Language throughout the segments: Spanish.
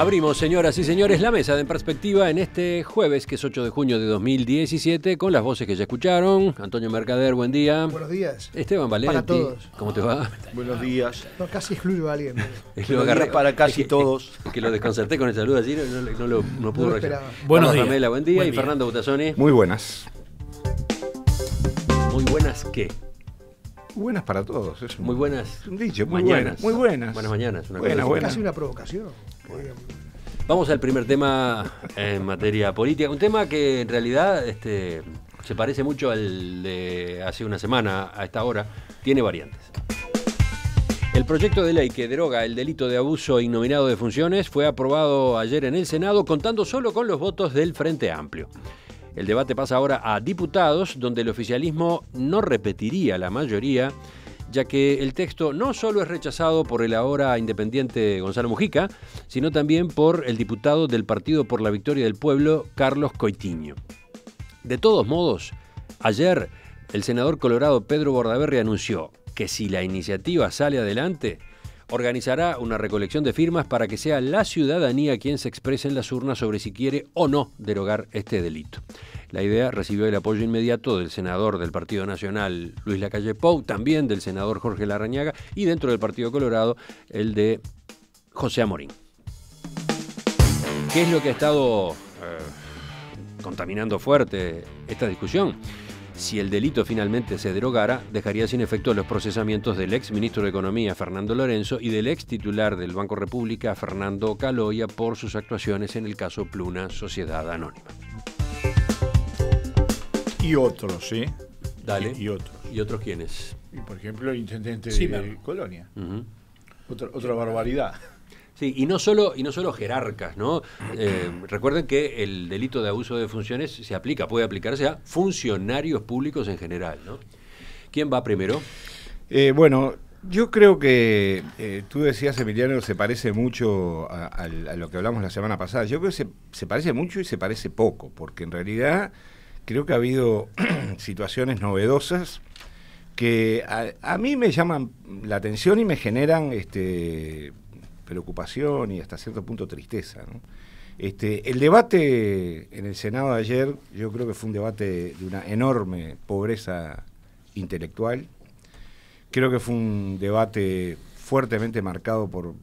Abrimos, señoras y señores, la mesa de Perspectiva en este jueves, que es 8 de junio de 2017, con las voces que ya escucharon. Antonio Mercader, buen día. Buenos días. Esteban Valenti. Para todos. ¿Cómo te va? Buenos días. No, casi excluyo a alguien. lo agarré para casi todos. que lo desconcerté con el saludo allí, no, no, lo, no pudo Bueno, Buenos días. Ramela, buen día. y Fernando Butazzoni. Muy buenas. Muy buenas, ¿qué? buenas para todos. muy buenas. Un dicho, muy buenas. Muy buenas. Buenas mañanas. Una Casi una provocación. Vamos al primer tema en materia política. Un tema que en realidad este, se parece mucho al de hace una semana a esta hora. Tiene variantes. El proyecto de ley que deroga el delito de abuso innominado de funciones fue aprobado ayer en el Senado contando solo con los votos del Frente Amplio. El debate pasa ahora a diputados, donde el oficialismo no repetiría la mayoría ya que el texto no solo es rechazado por el ahora independiente Gonzalo Mujica, sino también por el diputado del Partido por la Victoria del Pueblo, Carlos Coitiño. De todos modos, ayer el senador colorado Pedro Bordaberry anunció que si la iniciativa sale adelante, organizará una recolección de firmas para que sea la ciudadanía quien se exprese en las urnas sobre si quiere o no derogar este delito. La idea recibió el apoyo inmediato del senador del Partido Nacional Luis Lacalle Pou, también del senador Jorge Larrañaga y dentro del Partido Colorado el de José Amorín. ¿Qué es lo que ha estado eh, contaminando fuerte esta discusión? Si el delito finalmente se derogara, dejaría sin efecto los procesamientos del ex ministro de Economía Fernando Lorenzo y del ex titular del Banco República Fernando Caloya por sus actuaciones en el caso Pluna Sociedad Anónima. Y otros, ¿sí? Dale. Y, otros. ¿Y otros quiénes? Y por ejemplo, el intendente de Colonia. otra, barbaridad. Sí, y no solo, y no solo jerarcas, ¿no? Eh, recuerden que el delito de abuso de funciones se aplica, puede aplicarse a funcionarios públicos en general, ¿no? ¿Quién va primero? Eh, bueno, yo creo que eh, tú decías, Emiliano, se parece mucho a, lo que hablamos la semana pasada. Yo creo que se parece mucho y se parece poco, porque en realidad creo que ha habido situaciones novedosas que a, mí me llaman la atención y me generan este, preocupación y hasta cierto punto tristeza. Este, el debate en el Senado de ayer, yo creo que fue un debate de una enorme pobreza intelectual. Creo que fue un debate fuertemente marcado por,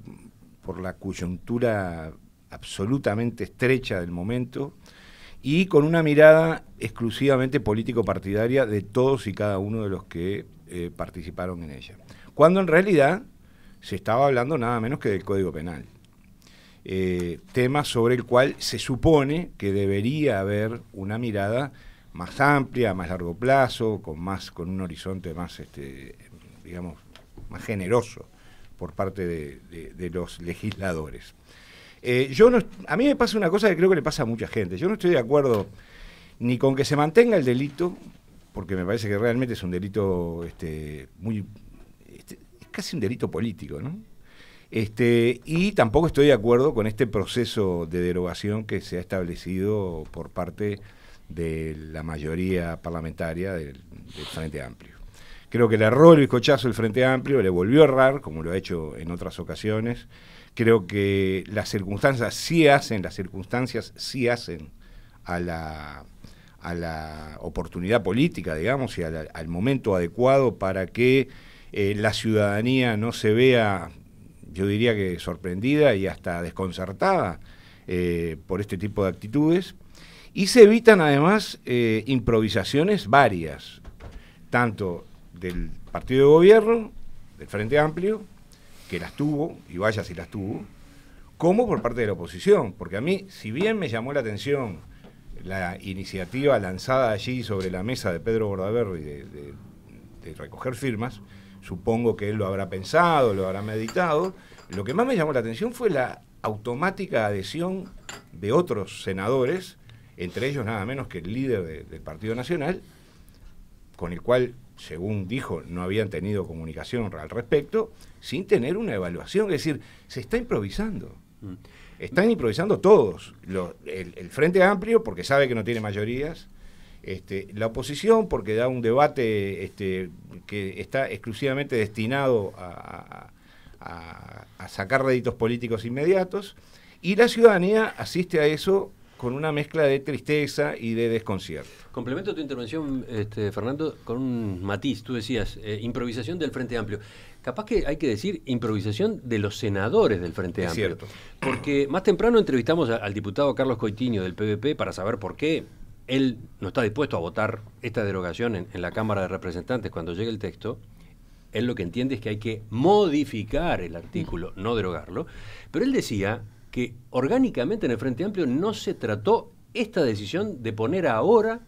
por la coyuntura absolutamente estrecha del momento y con una mirada exclusivamente político-partidaria de todos y cada uno de los que eh, participaron en ella. Cuando en realidad se estaba hablando nada menos que del Código Penal. Eh, tema sobre el cual se supone que debería haber una mirada más amplia, más largo plazo, con más, con un horizonte más, este, digamos, más generoso por parte de los legisladores. Eh, a mí me pasa una cosa que creo que le pasa a mucha gente. Yo no estoy de acuerdo ni con que se mantenga el delito, porque me parece que realmente es un delito este, muy. Este, es casi un delito político, ¿no? Este, y tampoco estoy de acuerdo con este proceso de derogación que se ha establecido por parte de la mayoría parlamentaria del, Frente Amplio. Creo que le erró el bizcochazo el Frente Amplio, le volvió a errar, como lo ha hecho en otras ocasiones. Creo que las circunstancias sí hacen, las circunstancias sí hacen a la, oportunidad política, digamos, y al, momento adecuado para que eh, la ciudadanía no se vea, yo diría que sorprendida y hasta desconcertada eh, por este tipo de actitudes. Y se evitan además eh, improvisaciones varias, tanto del partido de gobierno, del Frente Amplio, que las tuvo, y vaya si las tuvo, como por parte de la oposición, porque a mí, si bien me llamó la atención la iniciativa lanzada allí sobre la mesa de Pedro Bordaberry de, de, recoger firmas, supongo que él lo habrá pensado, lo habrá meditado, lo que más me llamó la atención fue la automática adhesión de otros senadores, entre ellos nada menos que el líder del Partido Nacional, con el cual según dijo, no habían tenido comunicación al respecto, sin tener una evaluación. Es decir, se está improvisando. Mm. Están improvisando todos. el, Frente Amplio, porque sabe que no tiene mayorías. Este, la oposición, porque da un debate este, que está exclusivamente destinado a, a sacar réditos políticos inmediatos. Y la ciudadanía asiste a eso con una mezcla de tristeza y de desconcierto. Complemento tu intervención, este, Fernando, con un matiz. Tú decías, eh, improvisación del Frente Amplio. Capaz que hay que decir improvisación de los senadores del Frente es Amplio. Cierto. Porque más temprano entrevistamos al diputado Carlos Coitiño del PVP para saber por qué él no está dispuesto a votar esta derogación en, en la Cámara de Representantes cuando llegue el texto él lo que entiende es que hay que modificar el artículo, no derogarlo. Pero él decía, que orgánicamente en el Frente Amplio no se trató esta decisión de poner ahora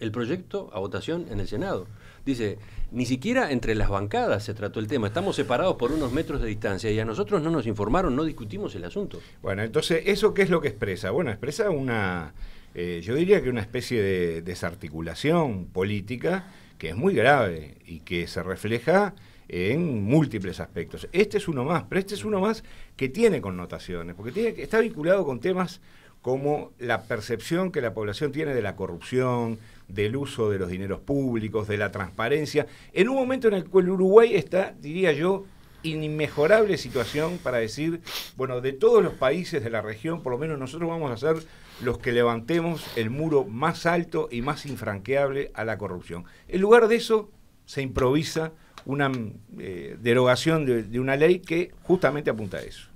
el proyecto a votación en el Senado. Dice, ni siquiera entre las bancadas se trató el tema, estamos separados por unos metros de distancia y a nosotros no nos informaron, no discutimos el asunto. Bueno, entonces, ¿eso qué es lo que expresa? Bueno, expresa una, eh, yo diría que una especie de desarticulación política que es muy grave y que se refleja en múltiples aspectos. Este es uno más, pero este es uno más que tiene connotaciones, porque está vinculado con temas como la percepción que la población tiene de la corrupción, del uso de los dineros públicos, de la transparencia, en un momento en el cual Uruguay está, diría yo, en inmejorable situación para decir, bueno, de todos los países de la región, por lo menos nosotros vamos a ser los que levantemos el muro más alto y más infranqueable a la corrupción. En lugar de eso, se improvisa una mm, eh, derogación de una ley que justamente apunta a eso.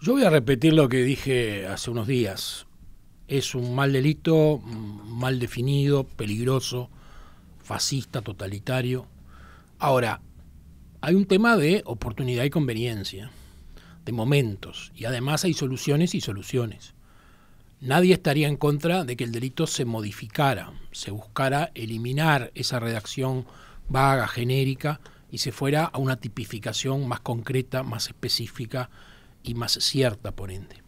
Yo voy a repetir lo que dije hace unos días. Es un mal delito, mm, mal definido, peligroso, fascista, totalitario. Ahora, hay un tema de oportunidad y conveniencia, de momentos, y además hay soluciones y soluciones. Nadie estaría en contra de que el delito se modificara, se buscara eliminar esa redacción vaga, genérica, y se fuera a una tipificación más concreta, más específica y más cierta, por ende.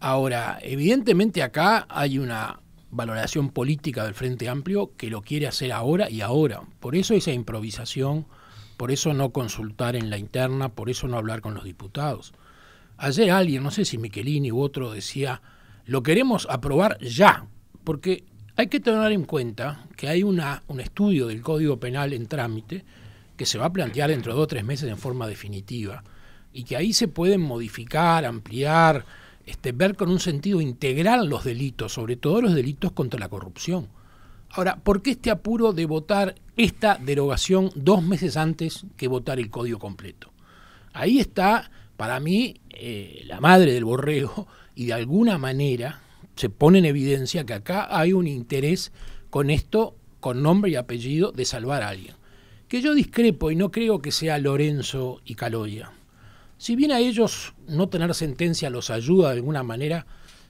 Ahora, evidentemente acá hay una valoración política del Frente Amplio que lo quiere hacer ahora y ahora. Por eso esa improvisación, por eso no consultar en la interna, por eso no hablar con los diputados. Ayer alguien, no sé si Michelini u otro, decía, lo queremos aprobar ya, porque hay que tener en cuenta que hay un estudio del Código Penal en trámite que se va a plantear dentro de dos o tres meses en forma definitiva y que ahí se pueden modificar, ampliar, este, ver con un sentido integral los delitos, sobre todo los delitos contra la corrupción. Ahora, ¿por qué este apuro de votar esta derogación dos meses antes que votar el código completo? Ahí está, para mí, eh, la madre del borrego y de alguna manera se pone en evidencia que acá hay un interés con esto, con nombre y apellido, de salvar a alguien. Que yo discrepo y no creo que sea Lorenzo y Caloya. Si bien a ellos no tener sentencia los ayuda de alguna manera,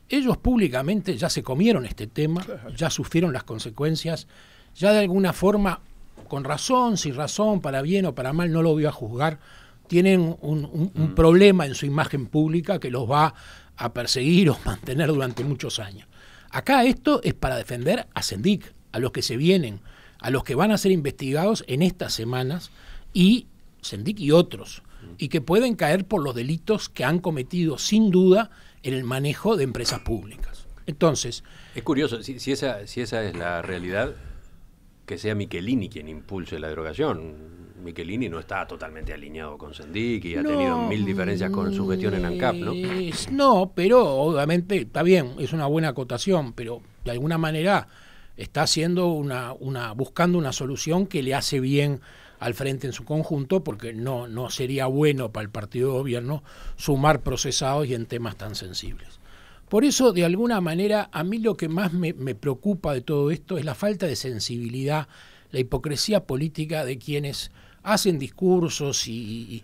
ellos públicamente ya se comieron este tema, ya sufrieron las consecuencias, ya de alguna forma, con razón, sin razón, para bien o para mal, no lo voy a juzgar, tienen un, mm. problema en su imagen pública que los va a perseguir o mantener durante muchos años. Acá esto es para defender a Sendik, a los que se vienen, a los que van a ser investigados en estas semanas y Sendic y otros, y que pueden caer por los delitos que han cometido sin duda en el manejo de empresas públicas. Entonces... Es curioso, si, esa, si esa es la realidad, que sea Michelini quien impulse la derogación Michelini no está totalmente alineado con Sendic y ha tenido mil diferencias con su gestión en ANCAP, ¿no? no, pero obviamente está bien, es una buena acotación, pero de alguna manera está haciendo una, una, buscando una solución que le hace bien al frente en su conjunto, porque no, no sería bueno para el partido de gobierno sumar procesados y en temas tan sensibles. Por eso, de alguna manera, a mí lo que más me, me preocupa de todo esto es la falta de sensibilidad, la hipocresía política de quienes hacen discursos y,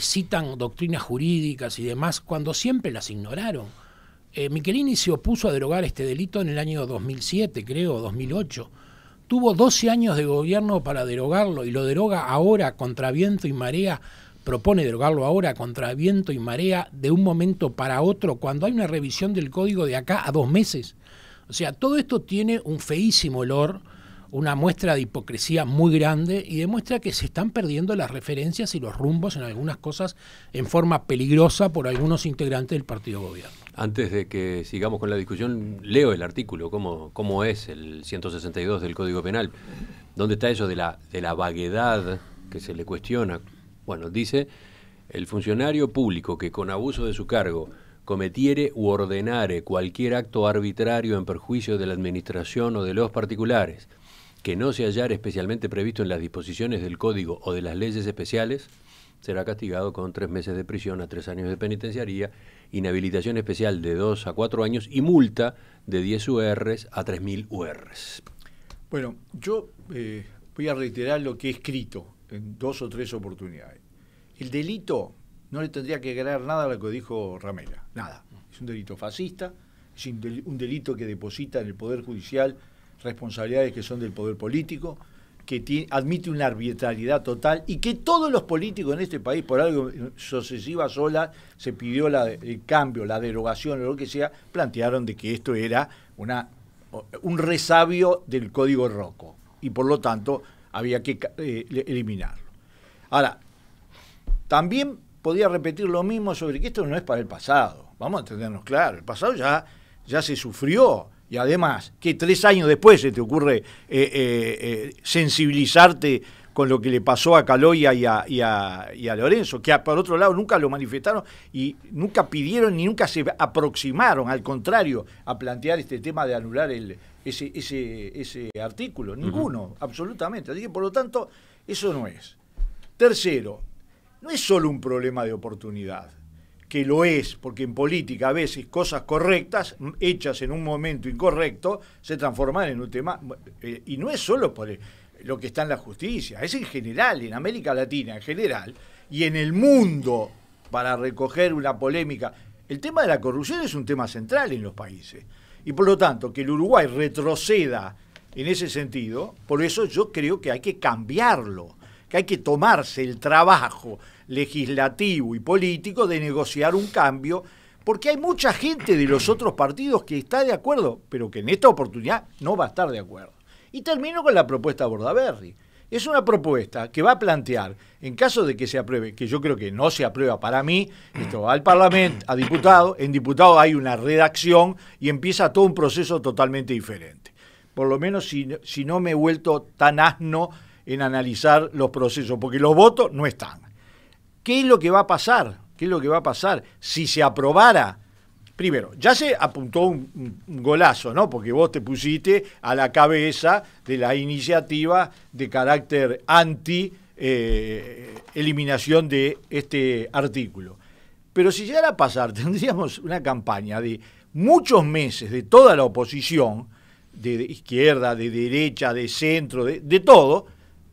citan doctrinas jurídicas y demás cuando siempre las ignoraron. Eh, Michelini se opuso a derogar este delito en el año 2007, creo, 2008. Tuvo 12 años de gobierno para derogarlo y lo deroga ahora contra viento y marea, propone derogarlo ahora contra viento y marea de un momento para otro, cuando hay una revisión del código de acá a dos meses. O sea, todo esto tiene un feísimo olor una muestra de hipocresía muy grande y demuestra que se están perdiendo las referencias y los rumbos en algunas cosas en forma peligrosa por algunos integrantes del partido gobierno. Antes de que sigamos con la discusión, leo el artículo, cómo, es el 162 del Código Penal, dónde está eso de la, de la vaguedad que se le cuestiona. Bueno, dice, el funcionario público que con abuso de su cargo cometiere u ordenare cualquier acto arbitrario en perjuicio de la administración o de los particulares, que no se hallara especialmente previsto en las disposiciones del Código o de las leyes especiales, será castigado con tres meses de prisión a tres años de penitenciaría, inhabilitación especial de dos a cuatro años y multa de 10 URs a 3.000 URs. Bueno, yo eh, voy a reiterar lo que he escrito en dos o tres oportunidades. El delito no le tendría que crear nada a lo que dijo Ramela, nada. Es un delito fascista, es un delito que deposita en el Poder Judicial responsabilidades que son del poder político, que admite una arbitrariedad total y que todos los políticos en este país, por algo eh, sucesiva sola se pidió el cambio, la derogación o lo que sea, plantearon de que esto era una, un resabio del código roco y por lo tanto había que eh, eliminarlo. Ahora, también podía repetir lo mismo sobre que esto no es para el pasado, vamos a entendernos claro, el pasado ya, ya se sufrió, y además que tres años después se te ocurre eh, eh, eh, sensibilizarte con lo que le pasó a Caloya y a, Lorenzo, que por otro lado nunca lo manifestaron y nunca pidieron ni nunca se aproximaron, al contrario, a plantear este tema de anular ese, artículo. Ninguno, absolutamente. Así que, por lo tanto, eso no es. Tercero, no es solo un problema de oportunidad que lo es, porque en política a veces cosas correctas, hechas en un momento incorrecto, se transforman en un tema, eh, y no es solo por lo que está en la justicia, es en general, en América Latina en general, y en el mundo, para recoger una polémica, el tema de la corrupción es un tema central en los países, y por lo tanto que el Uruguay retroceda en ese sentido, por eso yo creo que hay que cambiarlo que hay que tomarse el trabajo legislativo y político de negociar un cambio, porque hay mucha gente de los otros partidos que está de acuerdo, pero que en esta oportunidad no va a estar de acuerdo. Y termino con la propuesta Bordaberry. Es una propuesta que va a plantear, en caso de que se apruebe, que yo creo que no se aprueba para mí, esto va al Parlamento, a diputado, en diputado hay una redacción y empieza todo un proceso totalmente diferente. Por lo menos si, si no me he vuelto tan asno en analizar los procesos, porque los votos no están. ¿Qué es lo que va a pasar? ¿Qué es lo que va a pasar si se aprobara? Primero, ya se apuntó un, golazo, ¿no? Porque vos te pusiste a la cabeza de la iniciativa de carácter anti eh, eliminación de este artículo. Pero si llegara a pasar, tendríamos una campaña de muchos meses de toda la oposición, de, izquierda, de derecha, de centro, de todo,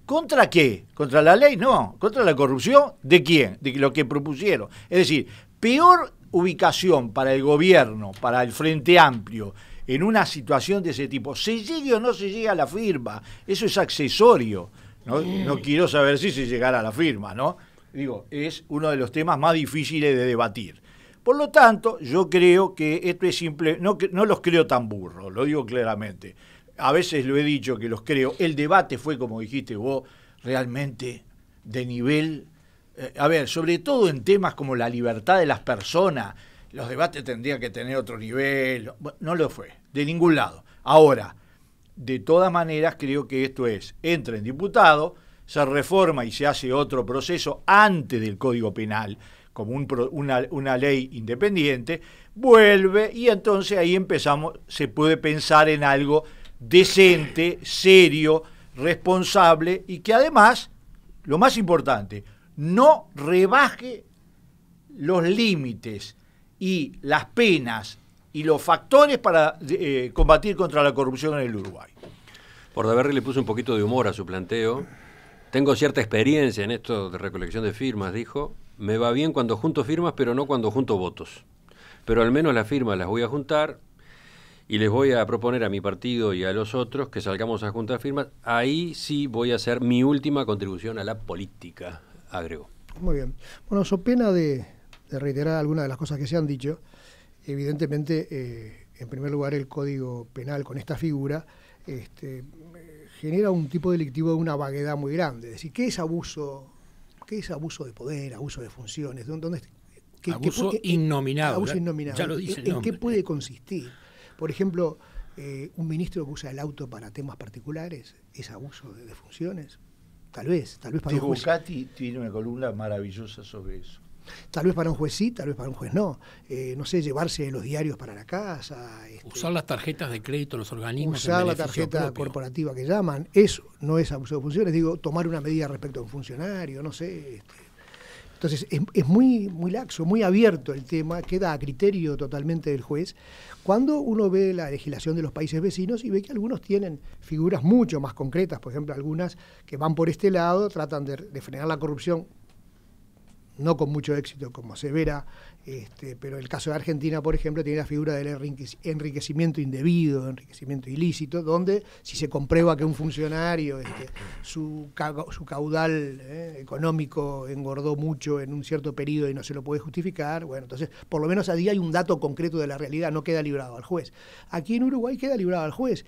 ¿Contra qué? ¿Contra la ley? No. ¿Contra la corrupción? ¿De quién? De lo que propusieron. Es decir, peor ubicación para el gobierno, para el Frente Amplio, en una situación de ese tipo. ¿Se llegue o no se llega a la firma? Eso es accesorio. No, no mm. quiero saber si se llegará a la firma, ¿no? Digo, es uno de los temas más difíciles de debatir. Por lo tanto, yo creo que esto es simple, no, no los creo tan burros, lo digo claramente a veces lo he dicho que los creo, el debate fue, como dijiste vos, realmente de nivel, eh, a ver, sobre todo en temas como la libertad de las personas, los debates tendrían que tener otro nivel, no lo fue, de ningún lado. Ahora, de todas maneras creo que esto es, entra en diputado, se reforma y se hace otro proceso antes del Código Penal, como una, una, ley independiente, vuelve y entonces ahí empezamos, se puede pensar en algo decente, serio, responsable y que además, lo más importante, no rebaje los límites y las penas y los factores para eh, combatir contra la corrupción en el Uruguay. Por Bordaberry le puso un poquito de humor a su planteo. Tengo cierta experiencia en esto de recolección de firmas, dijo. Me va bien cuando junto firmas, pero no cuando junto votos. Pero al menos las firmas las voy a juntar, y les voy a proponer a mi partido y a los otros que salgamos a juntar firmas, ahí sí voy a hacer mi última contribución a la política, agregó. Muy bien. Bueno, so pena de, reiterar algunas de las cosas que se han dicho, evidentemente, eh, en primer lugar, el Código Penal con esta figura este, genera un tipo delictivo de una vaguedad muy grande. Es decir, ¿qué es abuso? ¿Qué es abuso de poder, abuso de funciones? ¿Dónde, qué, abuso Abuso Ya lo dice ¿En, ¿En qué puede consistir? Por ejemplo, eh, un ministro que usa el auto para temas particulares es abuso de, funciones. Tal vez, tal vez para un juez. Bucati tiene una columna maravillosa sobre eso. Tal vez para un juez sí, tal vez para un juez no. Eh, no sé, llevarse los diarios para la casa. Este, usar las tarjetas de crédito, los organismos. Usar la tarjeta corporativa que llaman. Eso no es abuso de funciones. Digo, tomar una medida respecto a un funcionario, no sé. Este, entonces, es, muy, muy laxo, muy abierto el tema, queda a criterio totalmente del juez, cuando uno ve la legislación de los países vecinos y ve que algunos tienen figuras mucho más concretas, por ejemplo, algunas que van por este lado, tratan de frenar la corrupción no con mucho éxito como Severa, este, pero el caso de Argentina, por ejemplo, tiene la figura del enriquecimiento indebido, enriquecimiento ilícito, donde si se comprueba que un funcionario, este, su, caudal eh, económico engordó mucho en un cierto periodo y no se lo puede justificar, bueno, entonces por lo menos a hay un dato concreto de la realidad, no queda librado al juez. Aquí en Uruguay queda librado al juez.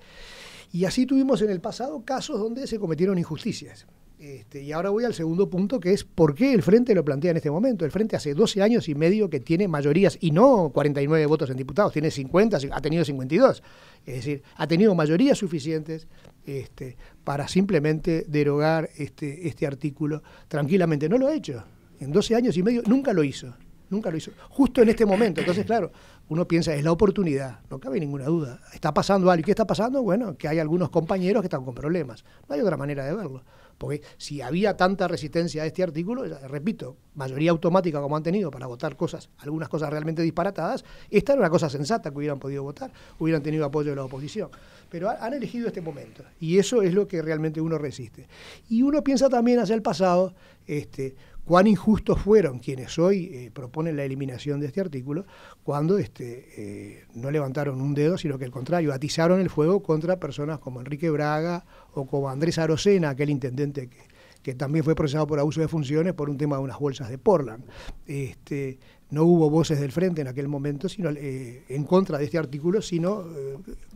Y así tuvimos en el pasado casos donde se cometieron injusticias. Este, y ahora voy al segundo punto, que es por qué el Frente lo plantea en este momento. El Frente hace 12 años y medio que tiene mayorías, y no 49 votos en diputados, tiene 50, ha tenido 52. Es decir, ha tenido mayorías suficientes este, para simplemente derogar este, este artículo tranquilamente. No lo ha hecho. En 12 años y medio nunca lo hizo. Nunca lo hizo. Justo en este momento. Entonces, claro, uno piensa, es la oportunidad, no cabe ninguna duda. Está pasando algo. ¿Y qué está pasando? Bueno, que hay algunos compañeros que están con problemas. No hay otra manera de verlo. Porque si había tanta resistencia a este artículo, repito, mayoría automática como han tenido para votar cosas, algunas cosas realmente disparatadas, esta era una cosa sensata que hubieran podido votar, hubieran tenido apoyo de la oposición. Pero han elegido este momento y eso es lo que realmente uno resiste. Y uno piensa también hacia el pasado, este, cuán injustos fueron quienes hoy eh, proponen la eliminación de este artículo cuando este, eh, no levantaron un dedo, sino que al contrario, atizaron el fuego contra personas como Enrique Braga o como Andrés Arocena, aquel intendente que, también fue procesado por abuso de funciones por un tema de unas bolsas de Portland. Este, no hubo voces del frente en aquel momento sino eh, en contra de este artículo, sino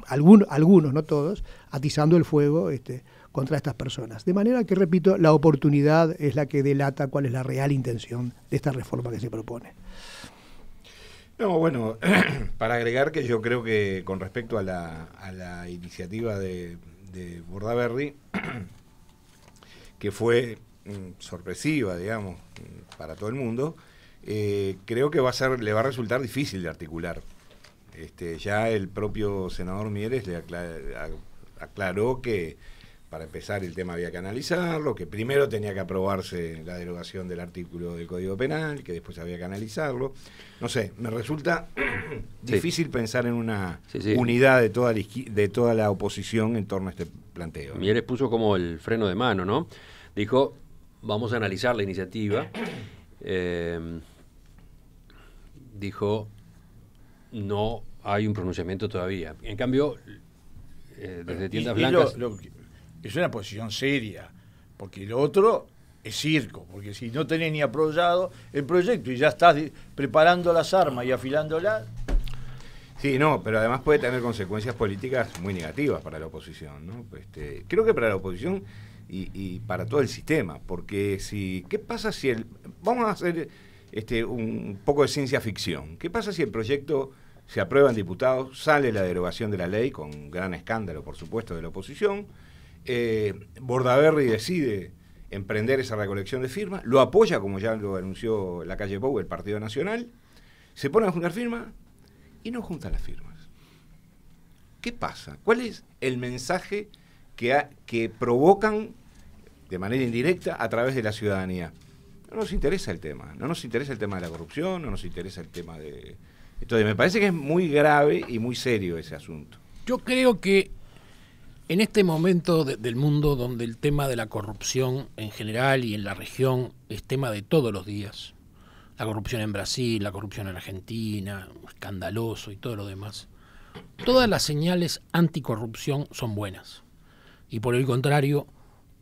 algunos, no todos, atizando el fuego este, contra estas personas. De manera que, repito, la oportunidad es la que delata cuál es la real intención de esta reforma que se propone. No, bueno, para agregar que yo creo que con respecto a la, iniciativa de, de Bordaberry, que fue mm, sorpresiva, digamos, mm, para todo el mundo, eh, creo que va a ser, le va a resultar difícil de articular. Este, ya el propio senador Mieres le aclaró que para empezar el tema había que analizarlo, que primero tenía que aprobarse la derogación del artículo del Código Penal, que después había que analizarlo. No sé, me resulta difícil pensar en una unidad de toda, la de toda la oposición en torno a este planteo. Mieres puso como el freno de mano, ¿no? Dijo, vamos a analizar la iniciativa. Em, dijo, no hay un pronunciamiento todavía. En cambio, eh, desde tiendas blancas es una posición seria, porque el otro es circo, porque si no tenés ni aprobado el proyecto y ya estás preparando las armas y afilándolas. Sí, no, pero además puede tener consecuencias políticas muy negativas para la oposición. ¿no? Este, creo que para la oposición y, y, para todo el sistema, porque si. ¿Qué pasa si el. Vamos a hacer este, un poco de ciencia ficción. ¿Qué pasa si el proyecto se aprueba en diputados, sale la derogación de la ley, con gran escándalo, por supuesto, de la oposición? eh, Bordaberry decide emprender esa recolección de firmas, lo apoya, como ya lo anunció la calle Pou, el Partido Nacional, se pone a juntar firmas y no juntan las firmas. ¿Qué pasa? ¿Cuál es el mensaje que, que provocan de manera indirecta a través de la ciudadanía? No nos interesa el tema, no nos interesa el tema de la corrupción, no nos interesa el tema de... Entonces, me parece que es muy grave y muy serio ese asunto. Yo creo que en este momento del mundo donde el tema de la corrupción en general y en la región es tema de todos los días, la corrupción en Brasil, la corrupción en Argentina, escandaloso y todo lo demás, todas las señales anticorrupción son buenas. Y por el contrario,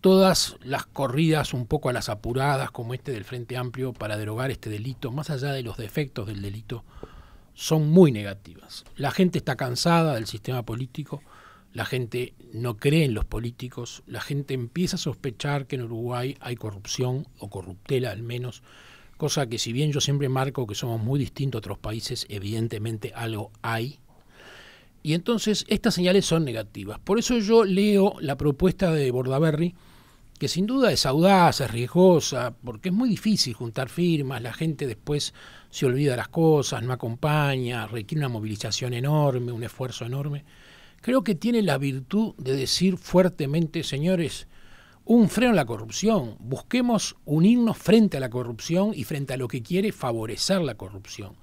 todas las corridas un poco a las apuradas como este del Frente Amplio para derogar este delito, más allá de los defectos del delito, son muy negativas. La gente está cansada del sistema político la gente no cree en los políticos, la gente empieza a sospechar que en Uruguay hay corrupción o corruptela al menos, cosa que si bien yo siempre marco que somos muy distintos a otros países, evidentemente algo hay. Y entonces estas señales son negativas. Por eso yo leo la propuesta de Bordaberry, que sin duda es audaz, es riesgosa, porque es muy difícil juntar firmas, la gente después se olvida las cosas, no acompaña, requiere una movilización enorme, un esfuerzo enorme creo que tiene la virtud de decir fuertemente, señores, un freno a la corrupción, busquemos unirnos frente a la corrupción y frente a lo que quiere favorecer la corrupción.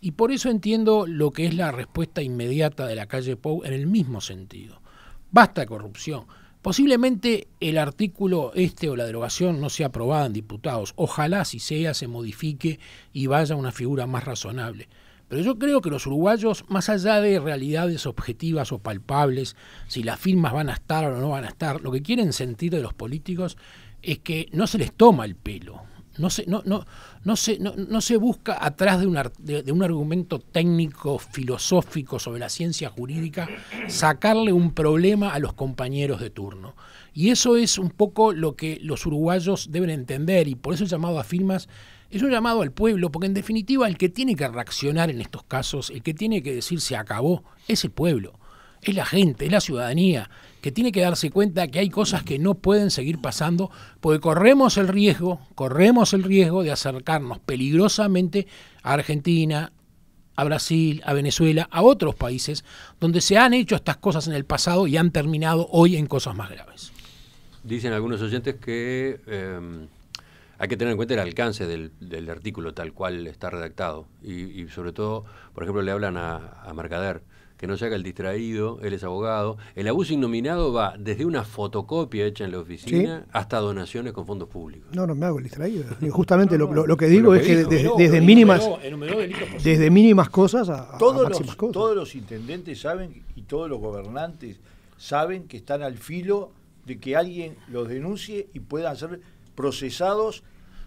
Y por eso entiendo lo que es la respuesta inmediata de la calle Pou en el mismo sentido. Basta corrupción. Posiblemente el artículo este o la derogación no sea aprobada en diputados. Ojalá si sea, se modifique y vaya una figura más razonable. Pero yo creo que los uruguayos, más allá de realidades objetivas o palpables, si las firmas van a estar o no van a estar, lo que quieren sentir de los políticos es que no se les toma el pelo. No se, no, no, no no, se busca atrás de un, de, un argumento técnico, filosófico sobre la ciencia jurídica, sacarle un problema a los compañeros de turno. Y eso es un poco lo que los uruguayos deben entender y por eso he llamado a firmas es un llamado al pueblo, porque en definitiva el que tiene que reaccionar en estos casos, el que tiene que decir se acabó, es el pueblo, es la gente, es la ciudadanía, que tiene que darse cuenta que hay cosas que no pueden seguir pasando, porque corremos el riesgo, corremos el riesgo de acercarnos peligrosamente a Argentina, a Brasil, a Venezuela, a otros países donde se han hecho estas cosas en el pasado y han terminado hoy en cosas más graves. Dicen algunos oyentes que em, hay que tener en cuenta el alcance del, artículo tal cual está redactado. Y, sobre todo, por ejemplo, le hablan a, Mercader, que no se haga el distraído, él es abogado. El abuso innominado va desde una fotocopia hecha en la oficina hasta donaciones con fondos públicos. No, no me hago el distraído. Justamente lo, que digo es que desde, mínimas desde mínimas cosas a, todos máximas cosas. Todos los intendentes saben y todos los gobernantes saben que están al filo de que alguien los denuncie y pueda hacer procesados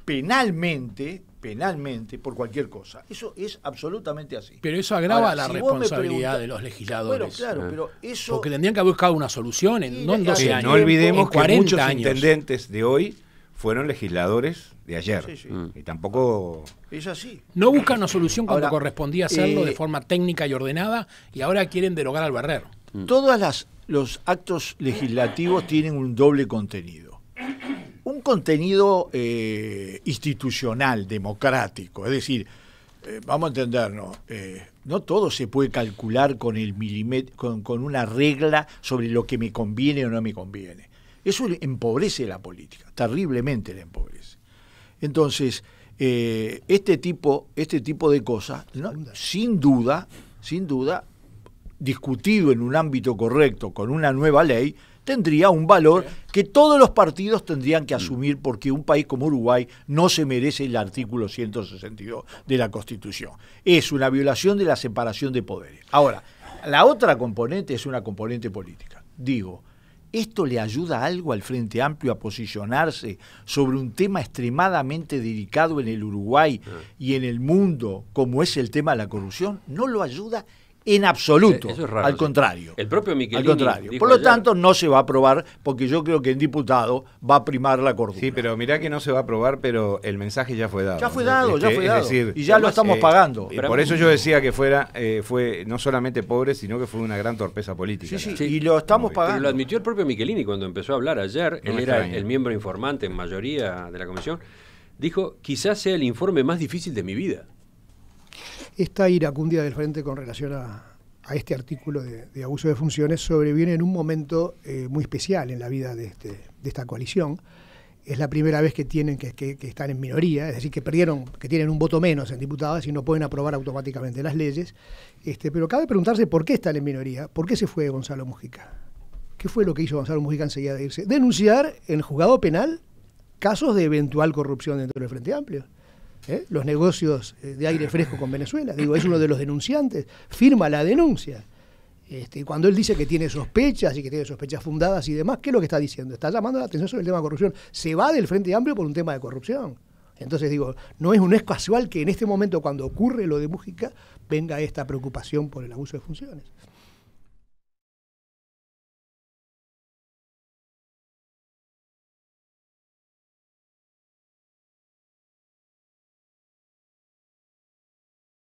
penalmente, penalmente por cualquier cosa. Eso es absolutamente así. Pero eso agrava la responsabilidad de los legisladores. claro, pero ah. eso... Porque tendrían que haber buscado una solución en, no 12 años. No olvidemos que muchos intendentes de hoy fueron legisladores de ayer. Y tampoco... Es así. No buscan una solución cuando correspondía hacerlo de eh, forma técnica y ordenada y ahora quieren derogar al barrer Todos los actos legislativos tienen un doble contenido un contenido eh, institucional, democrático. Es decir, eh, vamos a entendernos, eh, no todo se puede calcular con, el con una regla sobre lo que me conviene o no me conviene. Eso empobrece la política, terriblemente la empobrece. Entonces, este, tipo, este tipo de cosas, sin duda, sin duda, discutido en un ámbito correcto con una nueva ley, tendría un valor que todos los partidos tendrían que mm. asumir porque un país como Uruguay no se merece el artículo 162 de la Constitución. Es una violación de la separación de poderes. Ahora, la otra componente es una componente política. Digo, ¿esto le ayuda algo al Frente Amplio a posicionarse sobre un tema extremadamente delicado en el Uruguay y en el mundo como es el tema de la corrupción? No lo ayuda en absoluto. al contrario. El propio Michelini contrario. Por lo tanto, no se va a aprobar porque yo creo que en diputado va a primar la cordura. Sí, pero mirá que no se va a aprobar, pero el mensaje ya fue dado. Ya fue dado, este, ya fue dado. y ya lo estamos eh, pagando. Eh, por eso yo decía que fuera eh, fue no solamente pobre, sino que fue una gran torpeza política. y lo estamos pagando. lo admitió el propio Michelini cuando empezó a hablar ayer. él era el miembro informante en mayoría de la comisión. Dijo, quizás sea el informe más difícil de mi vida. Esta iracundia del Frente con relación a, este artículo de, abuso de funciones sobreviene en un momento eh, muy especial en la vida este, de, esta coalición. Es la primera vez que tienen que, que, están en minoría, es decir, que perdieron, que tienen un voto menos en diputadas y no pueden aprobar automáticamente las leyes. Este, pero cabe preguntarse por qué están en minoría, por qué se fue Gonzalo Mujica. ¿Qué fue lo que hizo Gonzalo Mujica enseguida de irse? Denunciar en el juzgado penal casos de eventual corrupción dentro del Frente Amplio. ¿eh? los negocios eh, de aire fresco con Venezuela. Digo, es uno de los denunciantes, firma la denuncia. Este, cuando él dice que tiene sospechas y que tiene sospechas fundadas y demás, ¿qué es lo que está diciendo? Está llamando la atención sobre el tema de corrupción. Se va del Frente Amplio por un tema de corrupción. Entonces digo, no es un es casual que en este momento, cuando ocurre lo de Mújica, venga esta preocupación por el abuso de funciones.